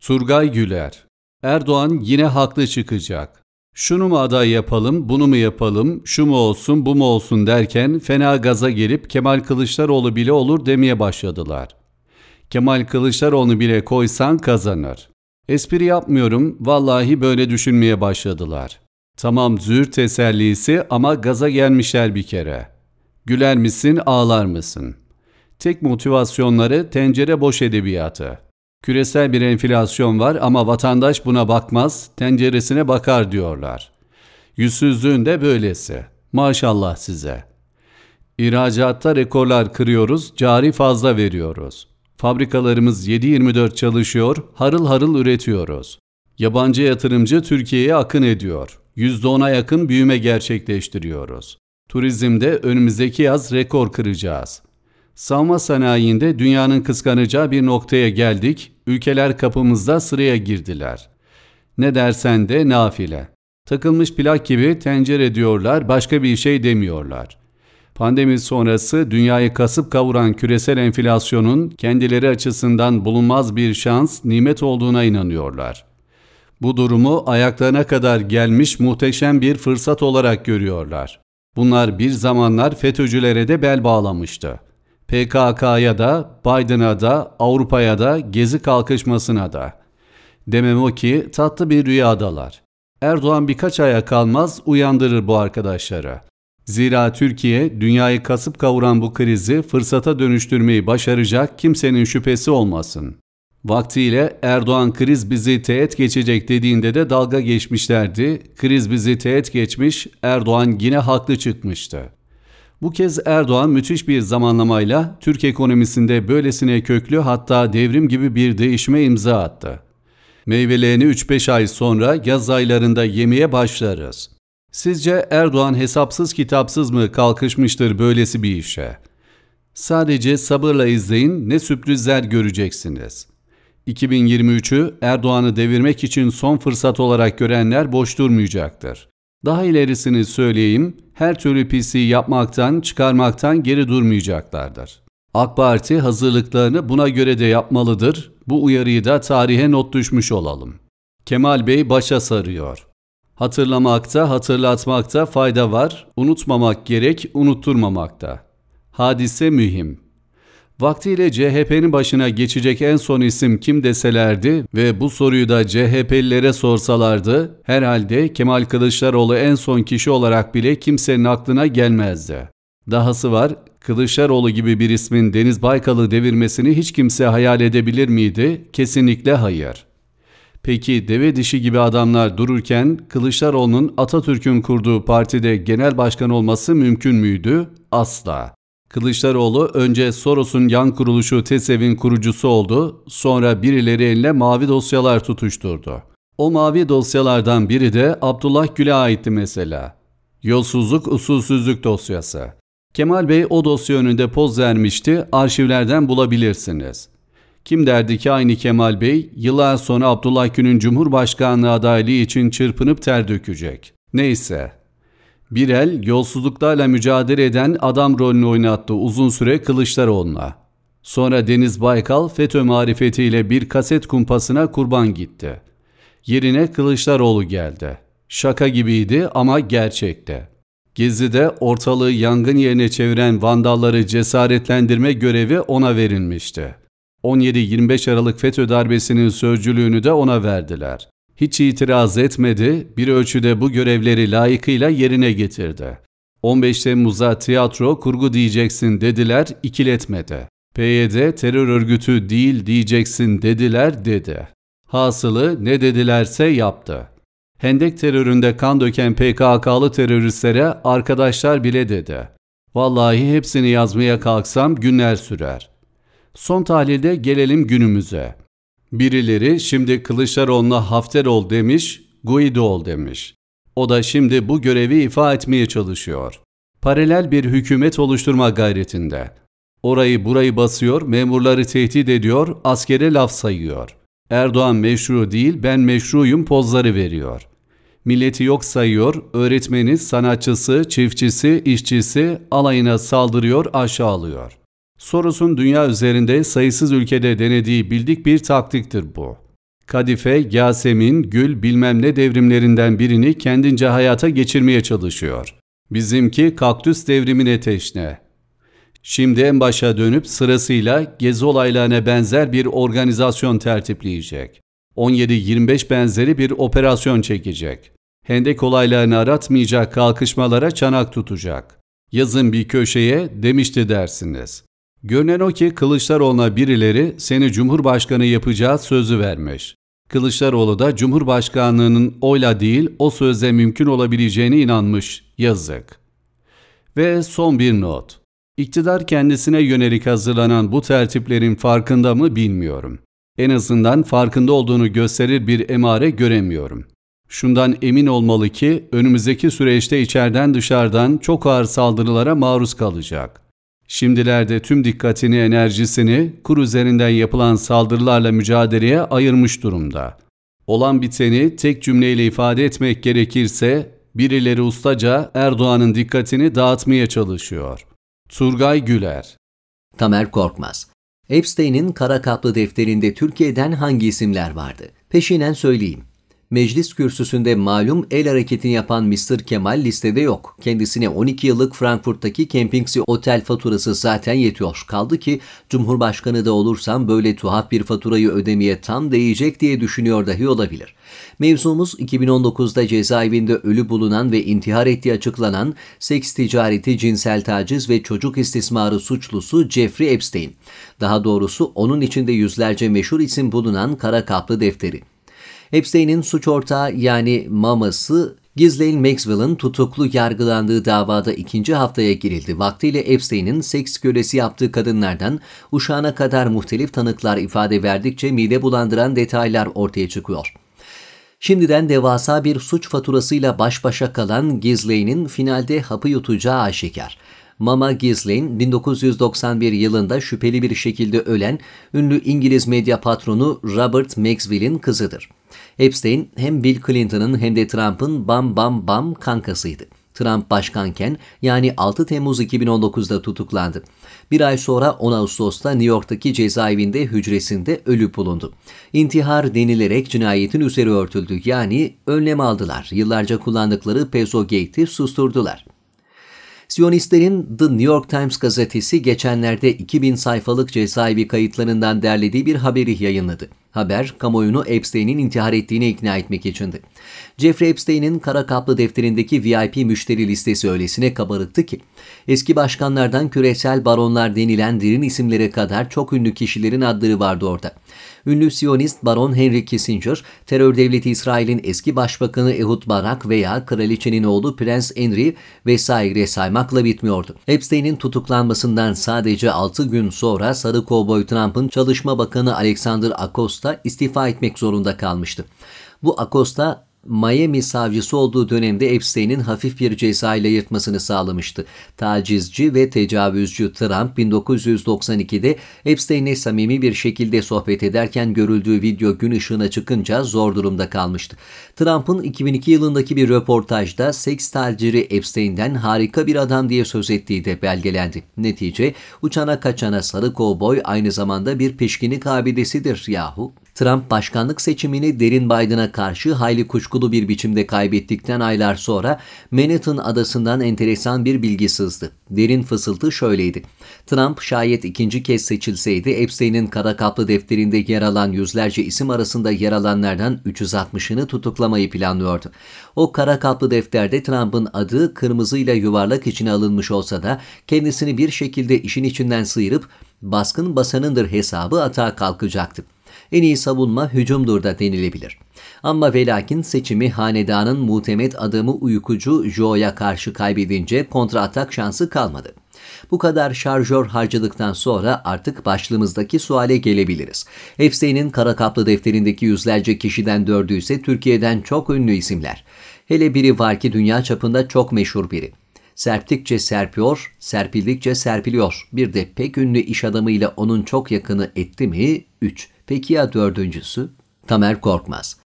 Turgay Güler Erdoğan yine haklı çıkacak. Şunu mu aday yapalım, bunu mu yapalım, şu mu olsun, bu mu olsun derken fena gaza gelip Kemal Kılıçdaroğlu bile olur demeye başladılar. Kemal Kılıçdaroğlu bile koysan kazanır. Espri yapmıyorum, vallahi böyle düşünmeye başladılar. Tamam zür tesellisi ama gaza gelmişler bir kere. Güler misin, ağlar mısın? Tek motivasyonları tencere boş edebiyatı. Küresel bir enflasyon var ama vatandaş buna bakmaz, tenceresine bakar diyorlar. Yüzsüzlüğün de böylesi. Maşallah size. İhracatta rekorlar kırıyoruz, cari fazla veriyoruz. Fabrikalarımız 7-24 çalışıyor, harıl harıl üretiyoruz. Yabancı yatırımcı Türkiye'ye akın ediyor. %10'a yakın büyüme gerçekleştiriyoruz. Turizmde önümüzdeki yaz rekor kıracağız. Savunma sanayinde dünyanın kıskanacağı bir noktaya geldik, ülkeler kapımızda sıraya girdiler. Ne dersen de nafile. Takılmış plak gibi tencere diyorlar, başka bir şey demiyorlar. Pandemi sonrası dünyayı kasıp kavuran küresel enflasyonun kendileri açısından bulunmaz bir şans, nimet olduğuna inanıyorlar. Bu durumu ayaklarına kadar gelmiş muhteşem bir fırsat olarak görüyorlar. Bunlar bir zamanlar FETÖ'cülere de bel bağlamıştı. PKK'ya da, Biden'a da, Avrupa'ya da, gezi kalkışmasına da. Demem o ki tatlı bir rüyadalar. Erdoğan birkaç aya kalmaz uyandırır bu arkadaşları. Zira Türkiye dünyayı kasıp kavuran bu krizi fırsata dönüştürmeyi başaracak kimsenin şüphesi olmasın. Vaktiyle Erdoğan kriz bizi teğet geçecek dediğinde de dalga geçmişlerdi. Kriz bizi teğet geçmiş, Erdoğan yine haklı çıkmıştı. Bu kez Erdoğan müthiş bir zamanlamayla Türk ekonomisinde böylesine köklü hatta devrim gibi bir değişime imza attı. Meyvelerini 3-5 ay sonra yaz aylarında yemeye başlarız. Sizce Erdoğan hesapsız kitapsız mı kalkışmıştır böylesi bir işe? Sadece sabırla izleyin ne sürprizler göreceksiniz. 2023'ü Erdoğan'ı devirmek için son fırsat olarak görenler boş durmayacaktır. Daha ilerisini söyleyeyim, her türlü pisliği yapmaktan, çıkarmaktan geri durmayacaklardır. AK Parti hazırlıklarını buna göre de yapmalıdır. Bu uyarıyı da tarihe not düşmüş olalım. Kemal Bey başa sarıyor. Hatırlamakta, hatırlatmakta fayda var. Unutmamak gerek, unutturmamakta. Hadise mühim. Vaktiyle CHP'nin başına geçecek en son isim kim deselerdi ve bu soruyu da CHP'lilere sorsalardı herhalde Kemal Kılıçdaroğlu en son kişi olarak bile kimsenin aklına gelmezdi. Dahası var Kılıçdaroğlu gibi bir ismin Deniz Baykal'ı devirmesini hiç kimse hayal edebilir miydi? Kesinlikle hayır. Peki deve dişi gibi adamlar dururken Kılıçdaroğlu'nun Atatürk'ün kurduğu partide genel başkan olması mümkün müydü? Asla. Kılıçdaroğlu önce Soros'un yan kuruluşu TESEV'in kurucusu oldu, sonra birileri eline mavi dosyalar tutuşturdu. O mavi dosyalardan biri de Abdullah Gül'e aitti mesela. Yolsuzluk usulsüzlük dosyası. Kemal Bey o dosya önünde poz vermişti, arşivlerden bulabilirsiniz. Kim derdi ki aynı Kemal Bey, yıllar sonra Abdullah Gül'ün Cumhurbaşkanlığı adaylığı için çırpınıp ter dökecek. Neyse, bir el yolsuzluklarla mücadele eden adam rolünü oynattı uzun süre Kılıçdaroğlu'na. Sonra Deniz Baykal FETÖ marifetiyle bir kaset kumpasına kurban gitti. Yerine Kılıçdaroğlu geldi. Şaka gibiydi ama gerçekte. Gezi'de ortalığı yangın yerine çeviren vandalları cesaretlendirme görevi ona verilmişti. 17-25 Aralık FETÖ darbesinin sözcülüğünü de ona verdiler. Hiç itiraz etmedi, bir ölçüde bu görevleri layıkıyla yerine getirdi. 15 Temmuz'a tiyatro kurgu diyeceksin dediler, ikiletmedi. PYD terör örgütü değil diyeceksin dediler dedi. Hasılı ne dedilerse yaptı. Hendek teröründe kan döken PKK'lı teröristlere arkadaşlar bile dedi. Vallahi hepsini yazmaya kalksam günler sürer. Son tahlilde gelelim günümüze. Birileri şimdi Kılıçdaroğlu'na Hafterol demiş, Guidool demiş. O da şimdi bu görevi ifa etmeye çalışıyor. Paralel bir hükümet oluşturma gayretinde. Orayı burayı basıyor, memurları tehdit ediyor, askere laf sayıyor. Erdoğan meşru değil, ben meşruyum pozları veriyor. Milleti yok sayıyor, öğretmeni, sanatçısı, çiftçisi, işçisi alayına saldırıyor, aşağılıyor. Soros'un dünya üzerinde sayısız ülkede denediği bildik bir taktiktir bu. Kadife, Yasemin, Gül bilmem ne devrimlerinden birini kendince hayata geçirmeye çalışıyor. Bizimki kaktüs devrimine teşne. Şimdi en başa dönüp sırasıyla gezi olaylarına benzer bir organizasyon tertipleyecek. 17-25 benzeri bir operasyon çekecek. Hendek olaylarını aratmayacak kalkışmalara çanak tutacak. Yazın bir köşeye demişti dersiniz. Görünen o ki Kılıçdaroğlu'na birileri seni Cumhurbaşkanı yapacağı sözü vermiş. Kılıçdaroğlu da Cumhurbaşkanlığının oyla değil o sözle mümkün olabileceğine inanmış. Yazık. Ve son bir not. İktidar kendisine yönelik hazırlanan bu tertiplerin farkında mı bilmiyorum. En azından farkında olduğunu gösterir bir emare göremiyorum. Şundan emin olmalı ki önümüzdeki süreçte içeriden dışarıdan çok ağır saldırılara maruz kalacak. Şimdilerde tüm dikkatini, enerjisini kur üzerinden yapılan saldırılarla mücadeleye ayırmış durumda. Olan biteni tek cümleyle ifade etmek gerekirse birileri ustaca Erdoğan'ın dikkatini dağıtmaya çalışıyor. Turgay Güler Tamer Korkmaz Epstein'in kara kaplı defterinde Türkiye'den hangi isimler vardı? Peşinen söyleyeyim meclis kürsüsünde malum el hareketini yapan Mr. Kemal listede yok. Kendisine 12 yıllık Frankfurt'taki Kempingsi otel faturası zaten yetiyor. Kaldı ki Cumhurbaşkanı da olursam böyle tuhaf bir faturayı ödemeye tam değecek diye düşünüyor dahi olabilir. Mevzumuz 2019'da cezaevinde ölü bulunan ve intihar ettiği açıklanan seks ticareti, cinsel taciz ve çocuk istismarı suçlusu Jeffrey Epstein. Daha doğrusu onun içinde yüzlerce meşhur isim bulunan kara kaplı defteri. Epstein'in suç ortağı yani maması Ghislaine Maxwell'ın tutuklu yargılandığı davada ikinci haftaya girildi. Vaktiyle Epstein'in seks kölesi yaptığı kadınlardan uşağına kadar muhtelif tanıklar ifade verdikçe mide bulandıran detaylar ortaya çıkıyor. Şimdiden devasa bir suç faturasıyla baş başa kalan Ghislaine'in finalde hapı yutacağı aşikar. Mama Ghislaine 1991 yılında şüpheli bir şekilde ölen ünlü İngiliz medya patronu Robert Maxwell'in kızıdır. Epstein hem Bill Clinton'ın hem de Trump'ın bam bam bam kankasıydı. Trump başkanken yani 6 Temmuz 2019'da tutuklandı. Bir ay sonra 10 Ağustos'ta New York'taki cezaevinde hücresinde ölü bulundu. İntihar denilerek cinayetin üzeri örtüldü yani önlem aldılar. Yıllarca kullandıkları Pezogate'i susturdular. Siyonistlerin The New York Times gazetesi geçenlerde 2000 sayfalık cezaevi kayıtlarından derlediği bir haberi yayınladı. Haber kamuoyunu Epstein'in intihar ettiğine ikna etmek içindi. Jeffrey Epstein'in kara kaplı defterindeki VIP müşteri listesi öylesine kabarıktı ki eski başkanlardan küresel baronlar denilen derin isimlere kadar çok ünlü kişilerin adları vardı orada. Ünlü Siyonist Baron Henry Kissinger, terör devleti İsrail'in eski başbakanı Ehud Barak veya kraliçenin oğlu Prens Henry vesaire saymakla bitmiyordu. Epstein'in tutuklanmasından sadece 6 gün sonra Sarı Kovboy Trump'ın çalışma bakanı Alexander Acosta Akos'ta istifa etmek zorunda kalmıştı. Bu Akos'ta Miami savcısı olduğu dönemde Epstein'in hafif bir ceza ile yırtmasını sağlamıştı. Tacizci ve tecavüzcü Trump 1992'de Epstein'e samimi bir şekilde sohbet ederken görüldüğü video gün ışığına çıkınca zor durumda kalmıştı. Trump'ın 2002 yılındaki bir röportajda seks taciri Epstein'den harika bir adam diye söz ettiği de belgelendi. Netice uçana kaçana sarı kovboy aynı zamanda bir pişkinlik abidesidir yahu. Trump başkanlık seçimini derin Biden'a karşı hayli kuşkulu bir biçimde kaybettikten aylar sonra Manhattan adasından enteresan bir bilgi sızdı. Derin fısıltı şöyleydi. Trump şayet ikinci kez seçilseydi Epstein'in kara kaplı defterinde yer alan yüzlerce isim arasında yer alanlardan 360'ını tutuklamayı planlıyordu. O kara kaplı defterde Trump'ın adı kırmızıyla yuvarlak içine alınmış olsa da kendisini bir şekilde işin içinden sıyırıp baskın basanındır hesabı atağa kalkacaktı. En iyi savunma hücumdur da denilebilir. Ama velakin seçimi hanedanın muhtemet adamı uykucu Joe'ya karşı kaybedince kontra atak şansı kalmadı. Bu kadar şarjör harcadıktan sonra artık başlığımızdaki suale gelebiliriz. Epstein'in kara kaplı defterindeki yüzlerce kişiden dördü ise Türkiye'den çok ünlü isimler. Hele biri var ki dünya çapında çok meşhur biri. Serptikçe serpiyor, serpildikçe serpiliyor. Bir de pek ünlü iş adamıyla onun çok yakını etti mi? 3. Peki ya dördüncüsü? Tamer Korkmaz.